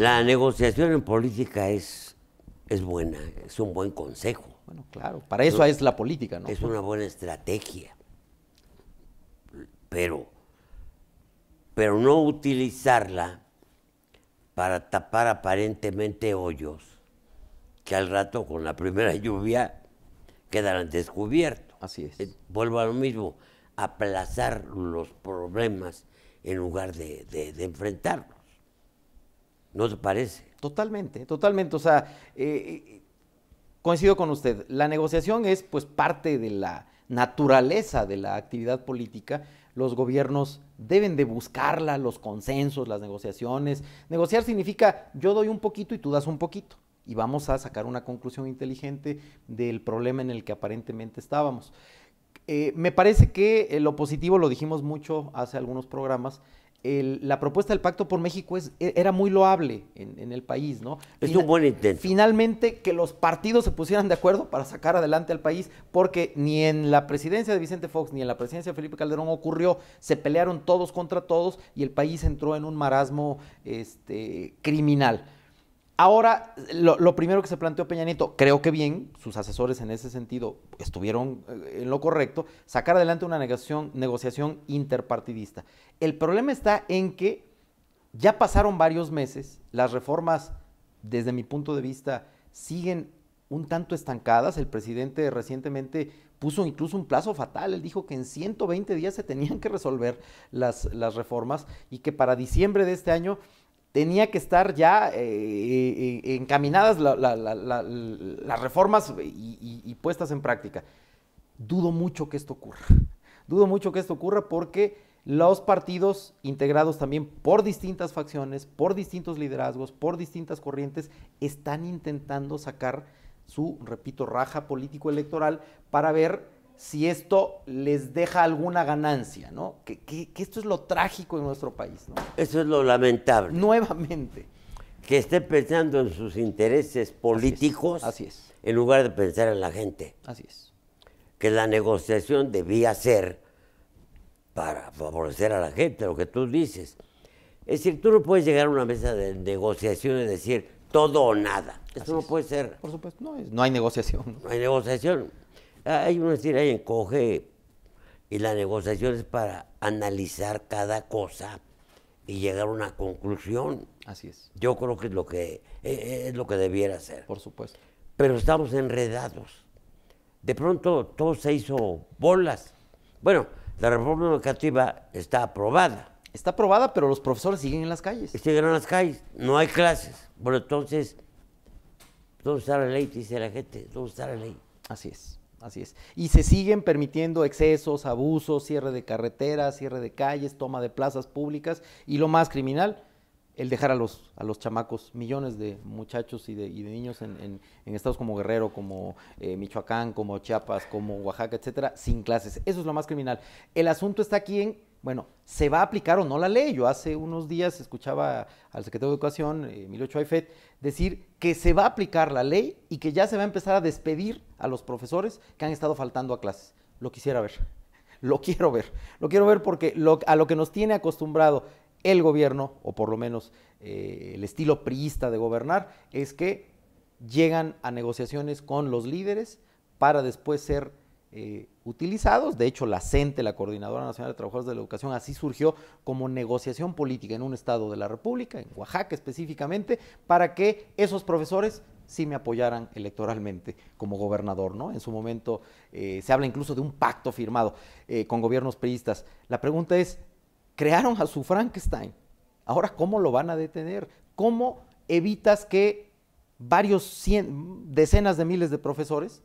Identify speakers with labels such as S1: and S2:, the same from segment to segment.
S1: La negociación en política es, es buena, es un buen consejo. Bueno, claro, para eso es la política, ¿no? Es una buena estrategia. Pero, pero no utilizarla para tapar aparentemente hoyos que al rato con la primera lluvia quedarán descubiertos. Así es. Eh, vuelvo a lo mismo, aplazar los problemas
S2: en lugar de enfrentarlos. ¿No se parece? Totalmente, totalmente. O sea, eh, eh, coincido con usted. La negociación es pues parte de la naturaleza de la actividad política. Los gobiernos deben de buscarla, los consensos, las negociaciones. Negociar significa yo doy un poquito y tú das un poquito. Y vamos a sacar una conclusión inteligente del problema en el que aparentemente estábamos. Eh, me parece que lo positivo, lo dijimos mucho hace algunos programas, la propuesta del Pacto por México es, e, era muy loable en, el país, ¿no? Es un buen intento. Finalmente, que los partidos se pusieran de acuerdo para sacar adelante al país, porque ni en la presidencia de Vicente Fox ni en la presidencia de Felipe Calderón ocurrió, se pelearon todos contra todos y el país entró en un marasmo este, criminal. Ahora, lo, primero que se planteó Peña Nieto, creo que bien, sus asesores en ese sentido estuvieron eh, en lo correcto, sacar adelante una negociación interpartidista. El problema está en que ya pasaron varios meses, las reformas, desde mi punto de vista, siguen un tanto estancadas. El presidente recientemente puso incluso un plazo fatal. Él dijo que en 120 días se tenían que resolver las reformas y que para diciembre de este año tenía que estar ya eh, eh, eh, encaminadas las reformas y, y puestas en práctica. Dudo mucho que esto ocurra. Dudo mucho que esto ocurra porque los partidos integrados también por distintas facciones, por distintos liderazgos, por distintas corrientes, están intentando sacar su, repito, raja político-electoral para ver si esto les deja alguna ganancia, ¿no? Que, esto es lo trágico en nuestro país, ¿no? Eso es
S1: lo lamentable. Nuevamente. Que esté pensando en sus intereses políticos en lugar de pensar en la gente. Así es. Que la negociación debía ser para favorecer a la gente, lo que tú dices. Es decir, tú no puedes llegar a una mesa de negociación y decir todo o nada. Eso no puede ser.
S2: Por supuesto, no, es,
S1: no hay negociación. no hay negociación hay una tira y encoge y la negociación es para analizar cada cosa y llegar a una conclusión. Así es. Yo creo que es lo que eh, eh, es lo que debiera ser. Por supuesto. Pero estamos enredados. De pronto todo se hizo bolas. Bueno, la reforma educativa está aprobada. Está aprobada, pero los profesores siguen en las calles. Siguen en las calles, no hay clases. Bueno, entonces,
S2: ¿dónde está la ley? Dice la gente, ¿dónde está la ley? Así es. Así es. Y se siguen permitiendo excesos, abusos, cierre de carreteras, cierre de calles, toma de plazas públicas y lo más criminal, el dejar a los, a los chamacos, millones de muchachos y de, y de niños en, en, en, estados como Guerrero, como eh, Michoacán, como Chiapas, como Oaxaca, etcétera, sin clases. Eso es lo más criminal. El asunto está aquí en bueno, ¿se va a aplicar o no la ley? Yo hace unos días escuchaba al secretario de Educación, eh, Emilio Chuaifet, decir que se va a aplicar la ley y que ya se va a empezar a despedir a los profesores que han estado faltando a clases. Lo quisiera ver, lo quiero ver, lo quiero ver porque a lo que nos tiene acostumbrado el gobierno, o por lo menos eh, el estilo priista de gobernar, es que llegan a negociaciones con los líderes para después ser eh, utilizados. De hecho, la CENTE, e, la Coordinadora Nacional de Trabajadores de la Educación, así surgió como negociación política en un estado de la República, en Oaxaca específicamente, para que esos profesores sí me apoyaran electoralmente como gobernador, ¿no? En su momento eh, se habla incluso de un pacto firmado eh, con gobiernos priistas. La pregunta es, crearon a su Frankenstein, ahora cómo lo van a detener? ¿Cómo evitas que varios cien, decenas de miles de profesores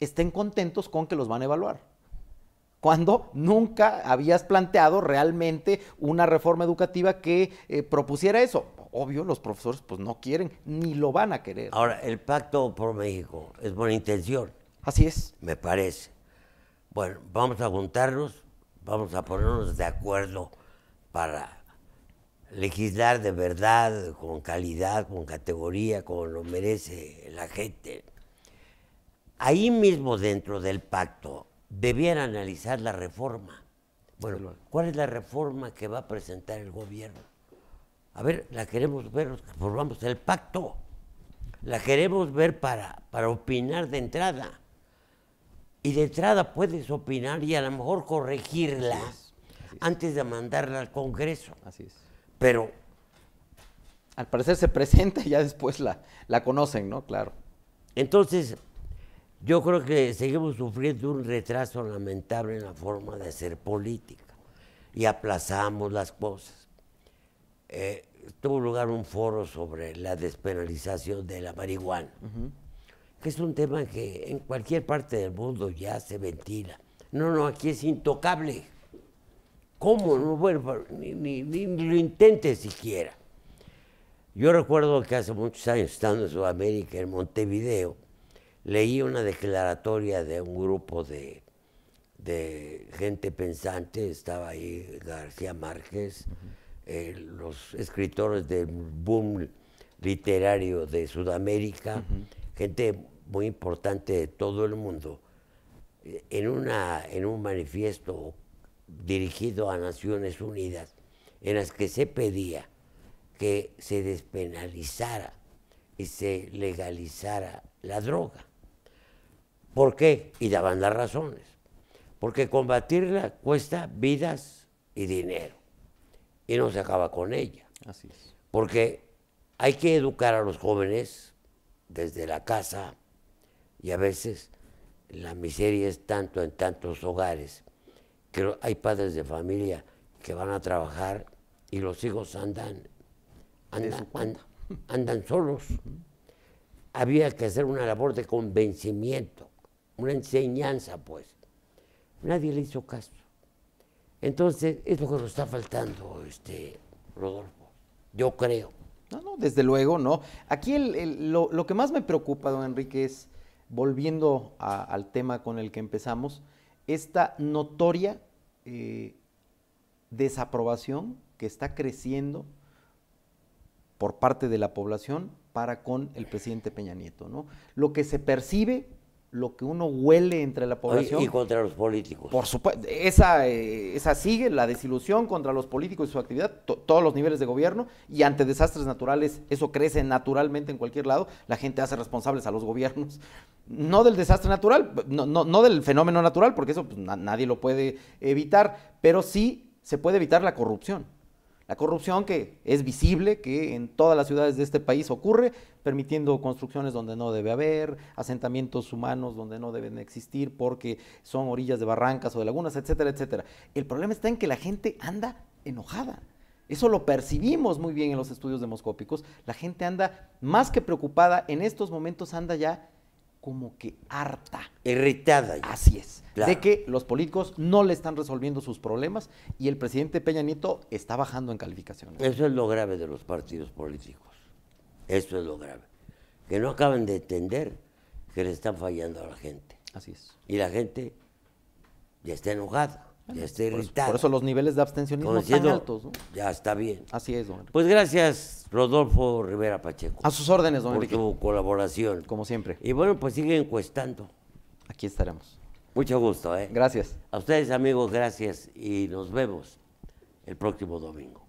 S2: estén contentos con que los van a evaluar. Cuando nunca habías planteado realmente una reforma educativa que eh, propusiera eso. Obvio, los profesores pues no quieren, ni lo van a querer. Ahora,
S1: el pacto por México es buena intención. Así es. Me parece. Bueno, vamos a juntarnos, vamos a ponernos de acuerdo para legislar de verdad, con calidad, con categoría, como lo merece la gente ahí mismo dentro del pacto debiera analizar la reforma. Bueno, ¿cuál es la reforma que va a presentar el gobierno? A ver, la queremos ver formamos pues el pacto. La queremos ver para, para opinar de entrada. Y de entrada puedes opinar y a lo mejor corregirla antes de mandarla al Congreso. Así es.
S2: Pero. Al parecer se presenta y ya después la,
S1: la conocen, ¿no? Claro. Entonces, yo creo que seguimos sufriendo un retraso lamentable en la forma de hacer política y aplazamos las cosas. Eh, tuvo lugar un foro sobre la despenalización de la marihuana, que es un tema que en cualquier parte del mundo ya se ventila. No, no, aquí es intocable. ¿Cómo? No, bueno, ni, ni lo intente siquiera. Yo recuerdo que hace muchos años, estando en Sudamérica, en Montevideo, leí una declaratoria de un grupo de, gente pensante, estaba ahí García Márquez, eh, los escritores del boom literario de Sudamérica, gente muy importante de todo el mundo, eh, en, una, en un manifiesto dirigido a Naciones Unidas, en las que se pedía que se despenalizara y se legalizara la droga. ¿Por qué? Y daban las razones. Porque combatirla cuesta vidas y dinero. Y no se acaba con ella. Así es. Porque hay que educar a los jóvenes desde la casa y a veces la miseria es tanto en tantos hogares que hay padres de familia que van a trabajar y los hijos andan, andan, andan, andan solos. Había que hacer una labor de convencimiento una enseñanza, pues. Nadie le hizo caso. Entonces, es lo que nos está faltando, este,
S2: Rodolfo, yo creo. No, no, desde luego, no. Aquí lo, que más me preocupa, don Enrique, es, volviendo al tema con el que empezamos, esta notoria eh, desaprobación que está creciendo por parte de la población para con el presidente Peña Nieto, ¿no? Lo que se percibe lo que uno huele entre la población. Y
S1: contra los políticos.
S2: Por supuesto, esa, eh, esa sigue, la desilusión contra los políticos y su actividad, todos los niveles de gobierno, y ante desastres naturales, eso crece naturalmente en cualquier lado, la gente hace responsables a los gobiernos, no del desastre natural, no, no, no del fenómeno natural, porque eso pues, nadie lo puede evitar, pero sí se puede evitar la corrupción. La corrupción que es visible, que en todas las ciudades de este país ocurre, permitiendo construcciones donde no debe haber, asentamientos humanos donde no deben existir porque son orillas de barrancas o de lagunas, etcétera, etcétera. El problema está en que la gente anda enojada. Eso lo percibimos muy bien en los estudios demoscópicos. La gente anda más que preocupada, en estos momentos anda ya como que harta. Irritada. Ya. Así es. De que los políticos no le están resolviendo sus problemas y el presidente Peña Nieto está bajando en calificaciones.
S1: Eso es lo grave de los partidos políticos. Eso es lo grave. Que no acaban de entender que le están fallando a la gente. Así es. Y la gente ya está enojada. Por, eso, los niveles de abstencionismo son están altos. Ya está bien. Así es, don Pues
S2: gracias,
S1: Rodolfo Rivera Pacheco. A sus órdenes, don por Por tu colaboración. Como siempre. Y bueno, pues sigue encuestando. Aquí estaremos. Mucho gusto, ¿eh? Gracias. A ustedes, amigos, gracias y nos vemos el próximo domingo.